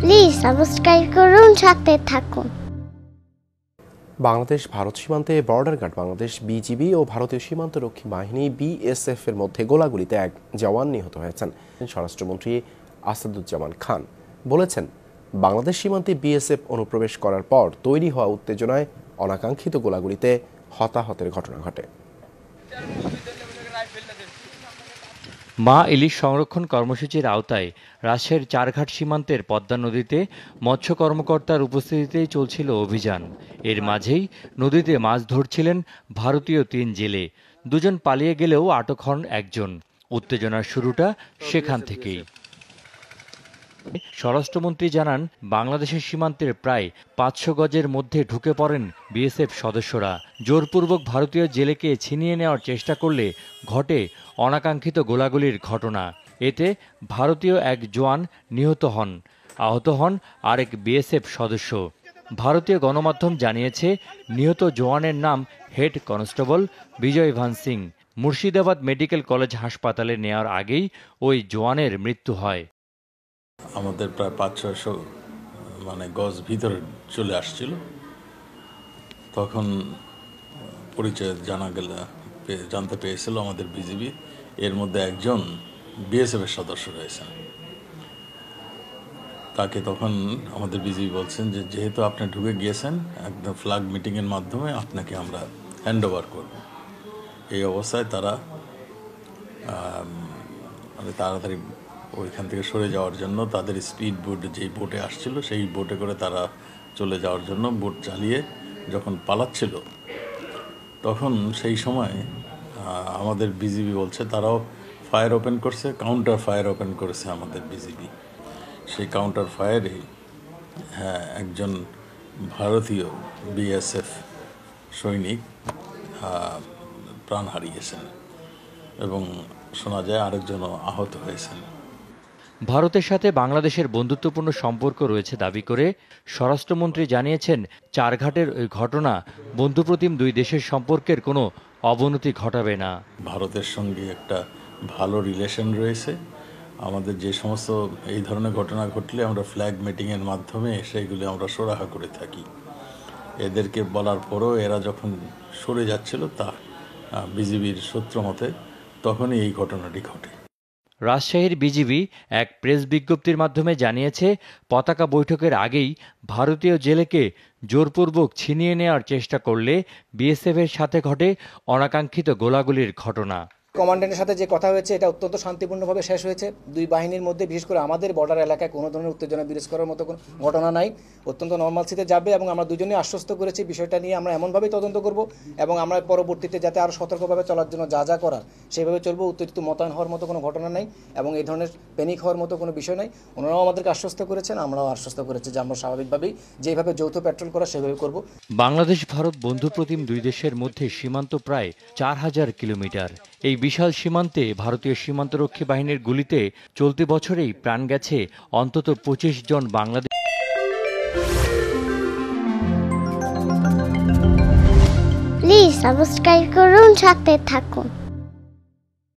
please subscribe করুন সাথে থাকুন বাংলাদেশ ভারত সীমান্তে বর্ডার গার্ড বাংলাদেশ বিজিবি ও ভারতীয় সীমান্তরক্ষী বাহিনী বিএসএফ এর মধ্যে গোলাগুলিতে এক জওয়ান নিহত হয়েছেন স্বরাষ্ট্রমন্ত্রী আসাদুজ্জামান খান বলেছেন বাংলাদেশ সীমান্তে বিএসএফ অনুপ্রবেশ করার পর তৈরি হওয়া উত্তেজনায় অনাকাঙ্ক্ষিত গোলাগুলিতে হতাহতের ঘটনা ঘটে মা ইলিশ সংরক্ষণ কর্মসূচির আওতায় রাশের চারঘাট সীমান্তের পদ্মা নদীতে মৎস্য কর্মকর্তার উপস্থিতিতেই চলছিল অভিযান এর মাঝেই নদীতে মাছ ধরছিলেন ভারতীয় তিন জেলে দুজন পালিয়ে গেলেও আটক হন একজন উত্তেজনার শুরুটা সেখান থেকেই স্বরাষ্ট্রমন্ত্রী জানান বাংলাদেশের সীমান্তের প্রায় পাঁচশো গজের মধ্যে ঢুকে পড়েন বিএসএফ সদস্যরা জোরপূর্বক ভারতীয় জেলেকে ছিনিয়ে নেওয়ার চেষ্টা করলে ঘটে অনাকাঙ্ক্ষিত গোলাগুলির ঘটনা এতে ভারতীয় এক জোয়ান নিহত হন আহত হন আরেক বিএসএফ সদস্য ভারতীয় গণমাধ্যম জানিয়েছে নিহত জোয়ানের নাম হেড কনস্টেবল বিজয় ভান সিং মুর্শিদাবাদ মেডিকেল কলেজ হাসপাতালে নেওয়ার আগেই ওই জোয়ানের মৃত্যু হয় আমাদের প্রায় পাঁচ ছয়শো মানে গজ ভিতরে চলে আসছিল তখন পরিচয় জানা গেল জানতে পেরেছিল আমাদের বিজিবি এর মধ্যে একজন বিএসএফের সদস্য রয়েছেন তাকে তখন আমাদের বিজিবি বলছেন যে যেহেতু আপনি ঢুকে গিয়েছেন একদম ফ্ল্যাগ মিটিংয়ের মাধ্যমে আপনাকে আমরা হ্যান্ড ওভার করব এই অবস্থায় তারা মানে তাড়াতাড়ি ওইখান থেকে সরে যাওয়ার জন্য তাদের স্পিড বোট যেই বোটে আসছিল সেই বোটে করে তারা চলে যাওয়ার জন্য বোট চালিয়ে যখন পালাচ্ছিল তখন সেই সময় আমাদের বিজিবি বলছে তারাও ফায়ার ওপেন করছে কাউন্টার ফায়ার ওপেন করেছে আমাদের বিজিবি সেই কাউন্টার ফায়ারে হ্যাঁ একজন ভারতীয় বিএসএফ সৈনিক প্রাণ হারিয়েছেন এবং শোনা যায় আরেকজনও আহত হয়েছেন ভারতের সাথে বাংলাদেশের বন্ধুত্বপূর্ণ সম্পর্ক রয়েছে দাবি করে স্বরাষ্ট্রমন্ত্রী জানিয়েছেন চারঘাটের ওই ঘটনা বন্ধুপ্রতিম দুই দেশের সম্পর্কের কোনো অবনতি ঘটাবে না ভারতের সঙ্গে একটা ভালো রিলেশন রয়েছে আমাদের যে সমস্ত এই ধরনের ঘটনা ঘটলে আমরা ফ্ল্যাগ মিটিংয়ের মাধ্যমে সেইগুলি আমরা সরাহা করে থাকি এদেরকে বলার পরও এরা যখন সরে যাচ্ছিল তা বিজিবির সূত্র মতে তখনই এই ঘটনাটি ঘটে রাজশাহীর বিজিবি এক প্রেস বিজ্ঞপ্তির মাধ্যমে জানিয়েছে পতাকা বৈঠকের আগেই ভারতীয় জেলেকে জোরপূর্বক ছিনিয়ে নেওয়ার চেষ্টা করলে বিএসএফের সাথে ঘটে অনাকাঙ্ক্ষিত গোলাগুলির ঘটনা কমান্ড্যান্টের সাথে যে কথা হয়েছে এটা অত্যন্ত শান্তিপূর্ণভাবে শেষ হয়েছে দুই বাহিনীর মধ্যে বিশেষ করে আমাদের বর্ডার এলাকায় কোনো ধরনের উত্তেজনা বিরোধ করার মতো কোনো ঘটনা নাই অত্যন্ত নর্মাল সিতে যাবে এবং আমরা দুজনেই আশ্বস্ত করেছি বিষয়টা নিয়ে আমরা এমনভাবেই তদন্ত করব এবং আমরা পরবর্তীতে যাতে আরও সতর্কভাবে চলার জন্য যা যা করার সেভাবে চলবো উত্তেজিত মোতায়েন হওয়ার মতো কোনো ঘটনা নাই এবং এই ধরনের প্যানিক হওয়ার মতো কোনো বিষয় নাই ওনারাও আমাদেরকে আশ্বস্ত করেছেন আমরাও আশ্বস্ত করেছি যে আমরা স্বাভাবিকভাবেই যেভাবে যৌথ পেট্রোল করা সেভাবে করব বাংলাদেশ ভারত বন্ধু প্রতিম দুই দেশের মধ্যে সীমান্ত প্রায় চার হাজার কিলোমিটার এই বিশাল সীমান্তে ভারতীয় সীমান্তরক্ষী বাহিনীর গুলিতে চলতি বছরেই প্রাণ গেছে অন্তত পঁচিশ জন বাংলাদেশ প্লিজ সাবস্ক্রাইব করুন সাথে থাকুন